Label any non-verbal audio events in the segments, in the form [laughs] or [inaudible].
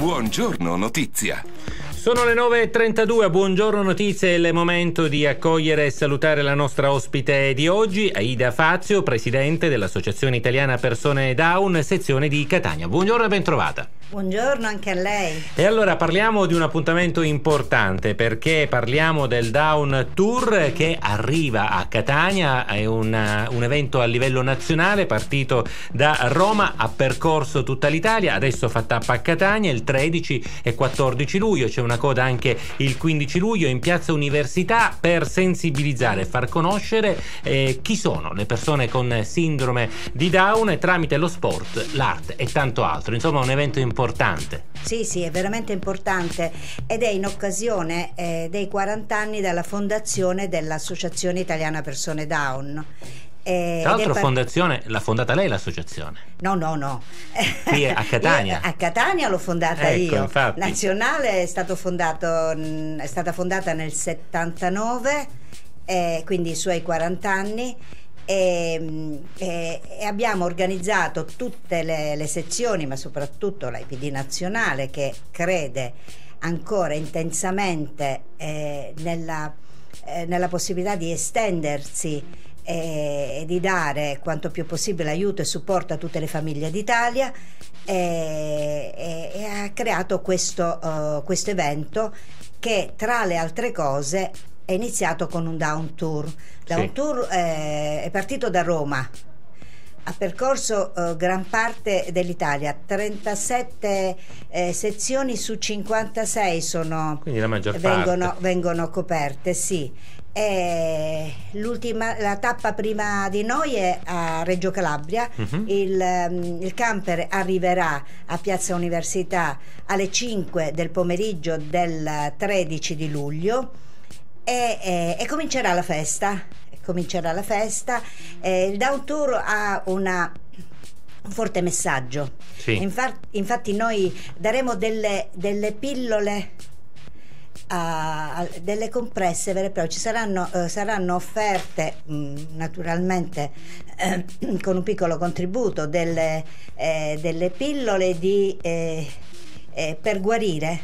Buongiorno notizia. Sono le 9.32, buongiorno notizie, è il momento di accogliere e salutare la nostra ospite di oggi, Aida Fazio, presidente dell'Associazione Italiana Persone Down, sezione di Catania. Buongiorno e bentrovata. Buongiorno anche a lei. E allora parliamo di un appuntamento importante perché parliamo del Down Tour che arriva a Catania, è una, uh, un evento a livello nazionale partito da Roma, ha percorso tutta l'Italia, adesso fa tappa a Catania il 13 e 14 luglio, c'è una coda anche il 15 luglio in Piazza Università per sensibilizzare e far conoscere eh, chi sono le persone con sindrome di Down tramite lo sport, l'arte e tanto altro. Insomma un evento importante importante. Sì, sì, è veramente importante ed è in occasione eh, dei 40 anni dalla fondazione dell'Associazione Italiana Persone Down. Eh, Tra l'altro, fondazione l'ha fondata lei l'associazione? No, no, no. Qui a [laughs] Catania. a Catania l'ho fondata ecco, io. Infatti. Nazionale è, fondato, mm, è, stata fondata nel 79, eh, quindi i suoi 40 anni e, ehm, e, eh, e abbiamo organizzato tutte le, le sezioni, ma soprattutto l'IPD nazionale che crede ancora intensamente eh, nella, eh, nella, possibilità di estendersi e, eh, e di dare quanto più possibile aiuto e supporto a tutte le famiglie d'Italia e, eh, e, e ha creato questo, uh, questo evento che tra le altre cose è iniziato con un down tour. Down sì. tour eh, è partito da Roma, ha percorso eh, gran parte dell'Italia, 37 eh, sezioni su 56 sono, Quindi la maggior vengono, vengono, coperte, sì. la tappa prima di noi è a Reggio Calabria, uh-huh. il, ehm, il camper arriverà a Piazza Università alle 5 del pomeriggio del 13 di luglio e, e, e comincerà la festa. Comincerà la festa. Eh, il Down Tour ha una un forte messaggio. Sì. Infatti, infatti, noi daremo delle, delle pillole. Uh, delle compresse vere e proprie ci saranno, uh, saranno offerte mh, mm, naturalmente eh, [clears throat] con un piccolo contributo delle, eh, delle pillole di, eh, eh per guarire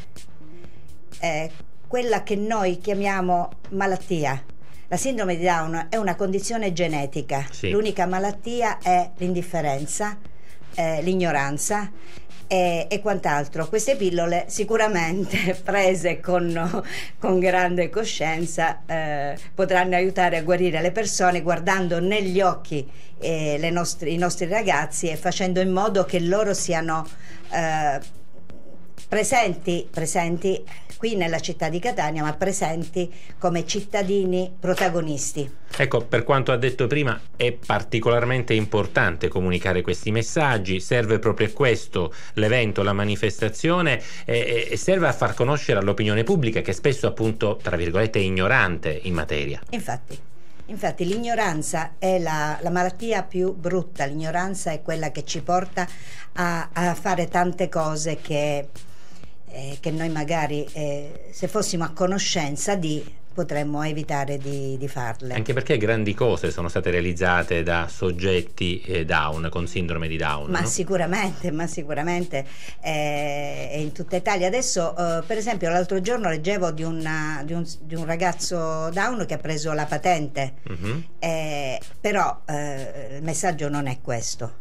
eh, quella che noi chiamiamo malattia. La sindrome di Down è una condizione genetica, sì. l'unica malattia è l'indifferenza, eh, l'ignoranza e, e, quant'altro. Queste pillole sicuramente [laughs] prese con, con grande coscienza eh, potranno aiutare a guarire le persone guardando negli occhi eh, nostri, i nostri ragazzi e facendo in modo che loro siano eh, presenti, presenti qui nella città di Catania, ma presenti come cittadini protagonisti. Ecco, per quanto ha detto prima, è particolarmente importante comunicare questi messaggi, serve proprio questo, l'evento, la manifestazione, e, e serve a far conoscere all'opinione pubblica che spesso appunto, tra virgolette, è ignorante in materia. Infatti. Infatti l'ignoranza è la, la, malattia più brutta, l'ignoranza è quella che ci porta a, a fare tante cose che eh, che noi magari eh, se fossimo a conoscenza di potremmo evitare di, di, farle. Anche perché grandi cose sono state realizzate da soggetti eh, Down, con sindrome di Down. Ma no? sicuramente, ma sicuramente eh, in tutta Italia. Adesso, eh, per esempio, l'altro giorno leggevo di, una, di, un, di, un, ragazzo Down che ha preso la patente, mm -hmm. però eh, il messaggio non è questo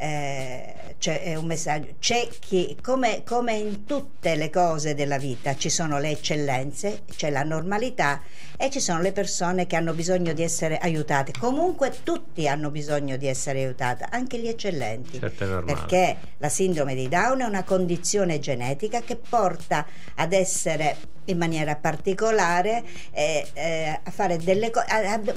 cioè è un messaggio, c'è chi, come, come in tutte le cose della vita, ci sono le eccellenze, c'è la normalità e ci sono le persone che hanno bisogno di essere aiutate. Comunque tutti hanno bisogno di essere aiutati, anche gli eccellenti, certo perché la sindrome di Down è una condizione genetica che porta ad essere in maniera particolare eh, eh, a fare delle cose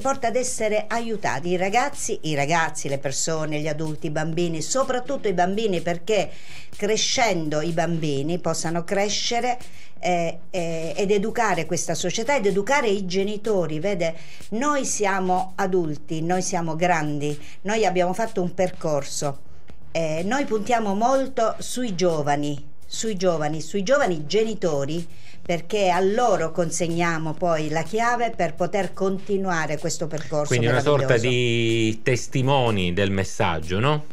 porta ad essere aiutati i ragazzi, i ragazzi, le persone, gli adulti, i bambini, soprattutto i bambini perché crescendo i bambini possano crescere eh, eh ed educare questa società ed educare i genitori. Vede, noi siamo adulti, noi siamo grandi, noi abbiamo fatto un percorso. Eh, noi puntiamo molto sui giovani, sui giovani, sui giovani genitori, perché a loro consegniamo poi la chiave per poter continuare questo percorso. Quindi una sorta di testimoni del messaggio, no?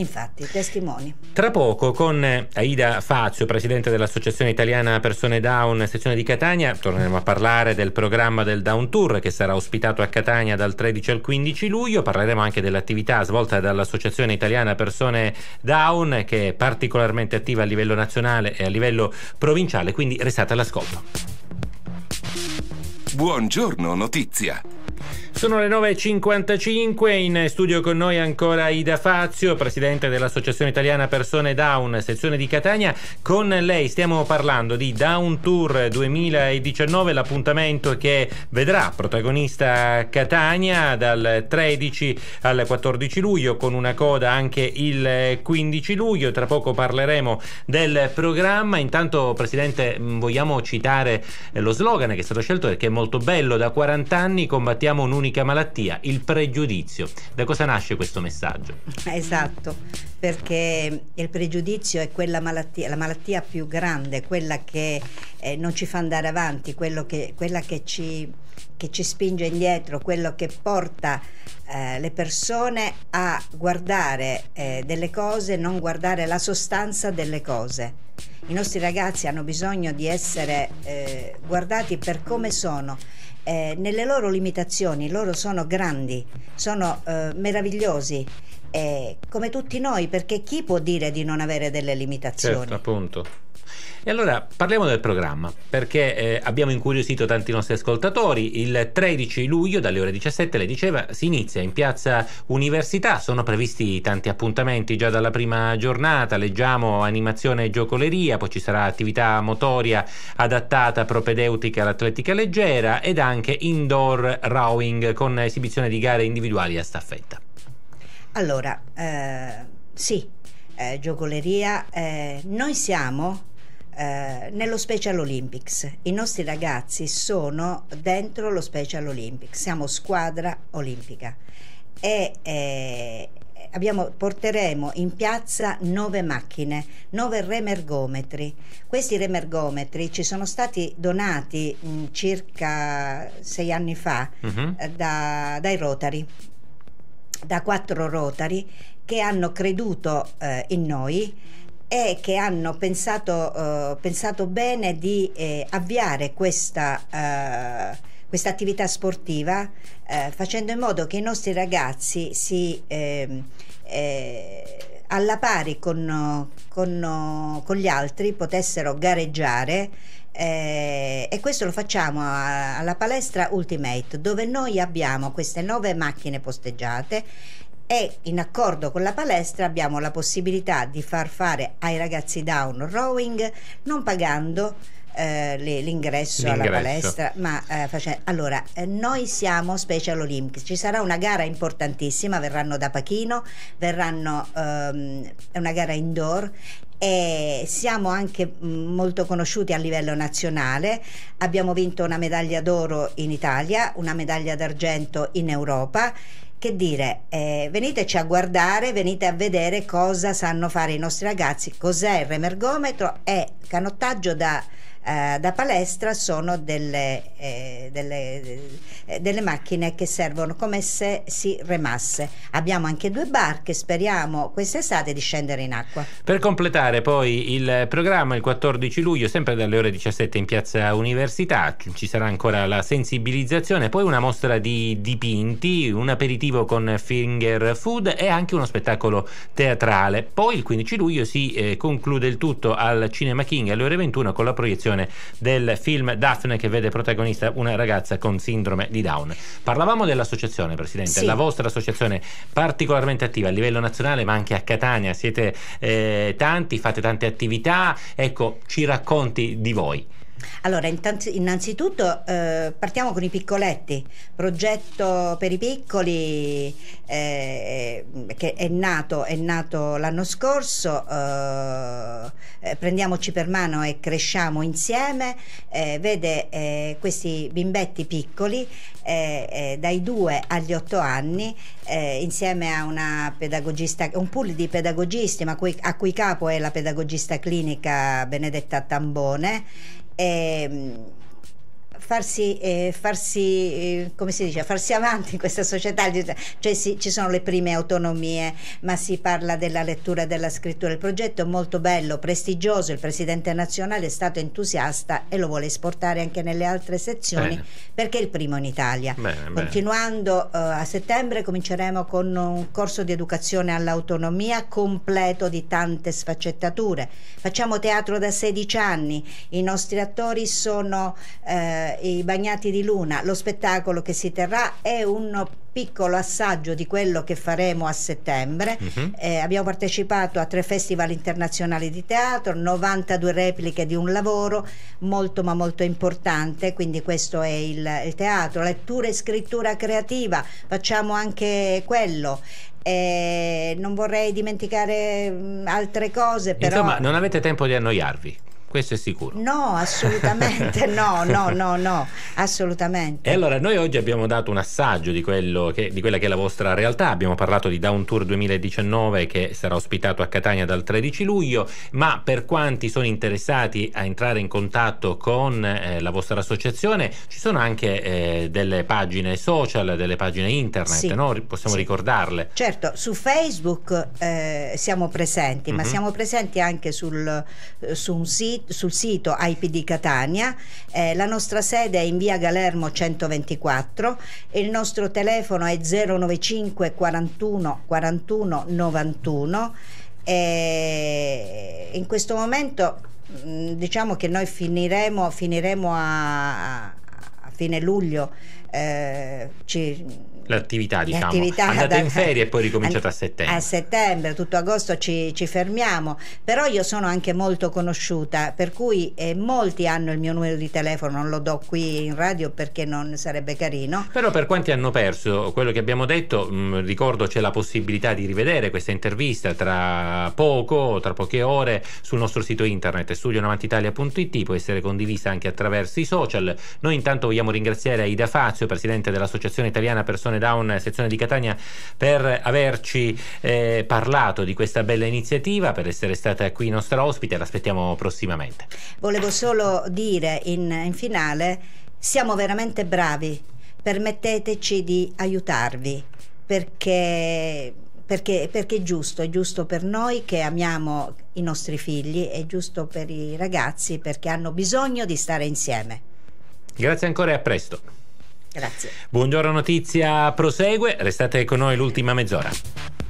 Infatti, testimoni. Tra poco con eh, Aida Fazio, presidente dell'Associazione Italiana Persone Down, sezione di Catania, torneremo a parlare del programma del Down Tour che sarà ospitato a Catania dal 13 al 15 luglio. Parleremo anche dell'attività svolta dall'Associazione Italiana Persone Down, che è particolarmente attiva a livello nazionale e a livello provinciale, quindi restate all'ascolto. Buongiorno, notizia. Sono le 9.55, in studio con noi ancora Ida Fazio, presidente dell'Associazione Italiana Persone Down, sezione di Catania. Con lei stiamo parlando di Down Tour 2019, l'appuntamento che vedrà protagonista Catania dal 13 al 14 luglio, con una coda anche il 15 luglio. Tra poco parleremo del programma. Intanto, presidente, vogliamo citare lo slogan che è stato scelto perché è molto bello, da 40 anni combattiamo siamo un'unica malattia, il pregiudizio. Da cosa nasce questo messaggio? [laughs] Esatto, perché eh, il pregiudizio è quella malattia, la malattia più grande, quella che eh, non ci fa andare avanti, che, quella che ci, che ci, spinge indietro, quello che porta eh, le persone a guardare eh, delle cose, non guardare la sostanza delle cose. I nostri ragazzi hanno bisogno di essere eh, guardati per come sono eh, nelle loro limitazioni, loro sono grandi, sono eh, meravigliosi. Eh, come tutti noi, perché chi può dire di non avere delle limitazioni? Certo, appunto. E allora parliamo del programma, perché eh, abbiamo incuriosito tanti nostri ascoltatori. Il 13 luglio, dalle ore 17, le diceva, si inizia in piazza Università. Sono previsti tanti appuntamenti già dalla prima giornata. Leggiamo animazione e giocoleria, poi ci sarà attività motoria adattata propedeutica all'atletica leggera ed anche indoor rowing con esibizione di gare individuali a staffetta. Allora, eh, sì, eh, giocoleria, eh, noi siamo eh, nello Special Olympics. I nostri ragazzi sono dentro lo Special Olympics, siamo squadra olimpica e eh, abbiamo, porteremo in piazza nove macchine, nove remergometri. Questi remergometri ci sono stati donati mh, mm, circa sei anni fa mm-hmm. da, dai Rotari, da quattro Rotari che hanno creduto eh, in noi e che hanno pensato, eh, pensato bene di eh, avviare questa, eh, questa, attività sportiva eh, facendo in modo che i nostri ragazzi si ehm, eh, alla pari con, con, con gli altri potessero gareggiare eh, e questo lo facciamo a, alla palestra Ultimate dove noi abbiamo queste nove macchine posteggiate e in accordo con la palestra abbiamo la possibilità di far fare ai ragazzi down rowing non pagando eh, l'ingresso, alla palestra ma eh, facendo, allora eh, noi siamo Special Olympics ci sarà una gara importantissima verranno da Pachino verranno ehm, è una gara indoor e siamo anche mm, molto conosciuti a livello nazionale. Abbiamo vinto una medaglia d'oro in Italia, una medaglia d'argento in Europa che dire, eh, veniteci a guardare, venite a vedere cosa sanno fare i nostri ragazzi, cos'è il remergometro, e canottaggio da eh, da palestra sono delle, eh, delle, eh, delle, macchine che servono come se si remasse. Abbiamo anche due barche, speriamo quest'estate di scendere in acqua. Per completare poi il programma il 14 luglio, sempre dalle ore 17 in piazza Università, ci sarà ancora la sensibilizzazione, poi una mostra di dipinti, un aperitivo con finger food e anche uno spettacolo teatrale. Poi il 15 luglio si eh, conclude il tutto al Cinema King alle ore 21 con la proiezione proiezione del film Daphne che vede protagonista una ragazza con sindrome di Down. Parlavamo dell'associazione, Presidente, sì. la vostra associazione particolarmente attiva a livello nazionale ma anche a Catania, siete eh, tanti, fate tante attività, ecco ci racconti di voi. Allora, innanzitutto eh, partiamo con i piccoletti, progetto per i piccoli eh, che è nato, è nato, l'anno scorso, eh, eh prendiamoci per mano e cresciamo insieme, eh, vede eh, questi bimbetti piccoli dai 2 agli 8 anni insieme a un pool di pedagogisti, ma a cui capo è la pedagogista clinica Benedetta Tambone. eh, farsi, eh, farsi, eh, come si dice, farsi avanti in questa società, cioè si, ci sono le prime autonomie, ma si parla della lettura e della scrittura. Il progetto è molto bello, prestigioso, il presidente nazionale è stato entusiasta e lo vuole esportare anche nelle altre sezioni bene. perché è il primo in Italia. Bene, Continuando bene. Eh, a settembre cominceremo con un corso di educazione all'autonomia completo di tante sfaccettature. Facciamo teatro da 16 anni, i nostri attori sono eh, i Bagnati di Luna, lo spettacolo che si terrà è un piccolo assaggio di quello che faremo a settembre. Uh-huh. Eh, abbiamo partecipato a tre festival internazionali di teatro, 92 repliche di un lavoro molto ma molto importante, quindi questo è il, il teatro, lettura e scrittura creativa, facciamo anche quello. Eh, non vorrei dimenticare mm, altre cose, però... Insomma, non avete tempo di annoiarvi questo è sicuro. No, assolutamente [laughs] no, no, no, no, assolutamente. E allora noi oggi abbiamo dato un assaggio di, che, di, quella che è la vostra realtà, abbiamo parlato di Down Tour 2019 che sarà ospitato a Catania dal 13 luglio, ma per quanti sono interessati a entrare in contatto con eh, la vostra associazione ci sono anche eh, delle pagine social, delle pagine internet, sì, no? possiamo sì. ricordarle. Certo, su Facebook eh, siamo presenti, mm -hmm. ma mhm. siamo presenti anche sul, eh, su un sito sul sito IPD Catania, eh, la nostra sede è in via Galermo 124 e il nostro telefono è 095 41 41 91 e in questo momento mh, mm, diciamo che noi finiremo, finiremo a, a fine luglio eh, ci, l'attività diciamo l'attività andate da, in ferie e poi ricominciate a, settembre a settembre tutto agosto ci, ci, fermiamo però io sono anche molto conosciuta per cui eh, molti hanno il mio numero di telefono non lo do qui in radio perché non sarebbe carino però per quanti hanno perso quello che abbiamo detto mh, mm, ricordo c'è la possibilità di rivedere questa intervista tra poco tra poche ore sul nostro sito internet studionovantitalia.it può essere condivisa anche attraverso i social noi intanto vogliamo ringraziare Ida Fazio presidente dell'associazione italiana persone Down, sezione di Catania, per averci eh, parlato di questa bella iniziativa, per essere stata qui nostra ospite, l'aspettiamo prossimamente. Volevo solo dire in, in finale, siamo veramente bravi, permetteteci di aiutarvi perché perché, perché, è giusto, è giusto per noi che amiamo i nostri figli, è giusto per i ragazzi perché hanno bisogno di stare insieme. Grazie ancora e a presto. Grazie. Buongiorno Notizia prosegue, restate con noi l'ultima mezz'ora.